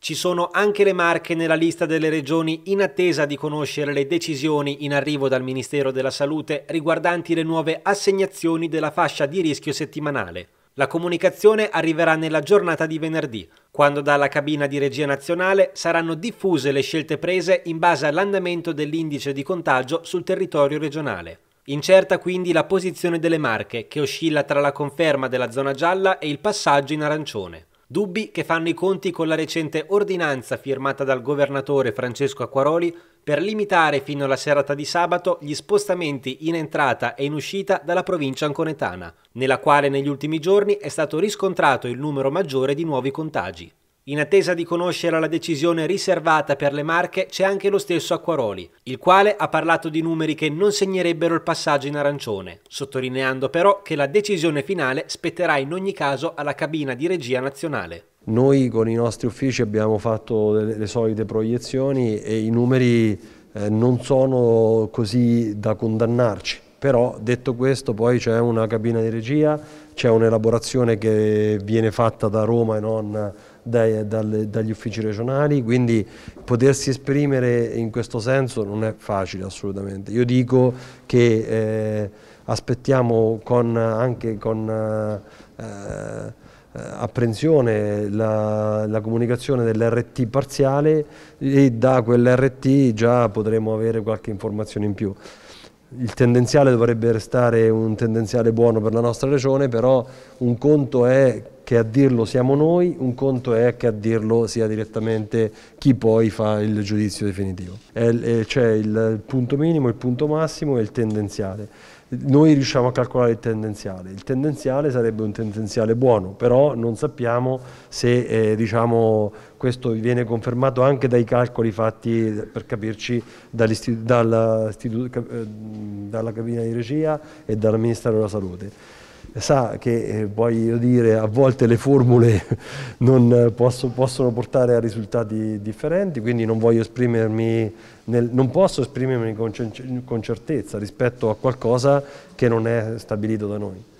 Ci sono anche le Marche nella lista delle regioni in attesa di conoscere le decisioni in arrivo dal Ministero della Salute riguardanti le nuove assegnazioni della fascia di rischio settimanale. La comunicazione arriverà nella giornata di venerdì, quando dalla cabina di regia nazionale saranno diffuse le scelte prese in base all'andamento dell'indice di contagio sul territorio regionale. Incerta quindi la posizione delle Marche, che oscilla tra la conferma della zona gialla e il passaggio in arancione. Dubbi che fanno i conti con la recente ordinanza firmata dal governatore Francesco Acquaroli per limitare fino alla serata di sabato gli spostamenti in entrata e in uscita dalla provincia anconetana, nella quale negli ultimi giorni è stato riscontrato il numero maggiore di nuovi contagi. In attesa di conoscere la decisione riservata per le Marche c'è anche lo stesso Acquaroli, il quale ha parlato di numeri che non segnerebbero il passaggio in arancione, sottolineando però che la decisione finale spetterà in ogni caso alla cabina di regia nazionale. Noi con i nostri uffici abbiamo fatto le solite proiezioni e i numeri eh, non sono così da condannarci però detto questo poi c'è una cabina di regia, c'è un'elaborazione che viene fatta da Roma e non dai, dal, dagli uffici regionali, quindi potersi esprimere in questo senso non è facile assolutamente. Io dico che eh, aspettiamo con, anche con eh, eh apprensione la, la comunicazione dell'RT parziale e da quell'RT già potremo avere qualche informazione in più il tendenziale dovrebbe restare un tendenziale buono per la nostra regione, però un conto è che a dirlo siamo noi, un conto è che a dirlo sia direttamente chi poi fa il giudizio definitivo. C'è il punto minimo, il punto massimo e il tendenziale. Noi riusciamo a calcolare il tendenziale, il tendenziale sarebbe un tendenziale buono, però non sappiamo se eh, diciamo, questo viene confermato anche dai calcoli fatti, per capirci, dall dalla, eh, dalla cabina di regia e dal Ministero della Salute sa che eh, voglio dire, a volte le formule non, eh, posso, possono portare a risultati differenti, quindi non, nel, non posso esprimermi con, con certezza rispetto a qualcosa che non è stabilito da noi.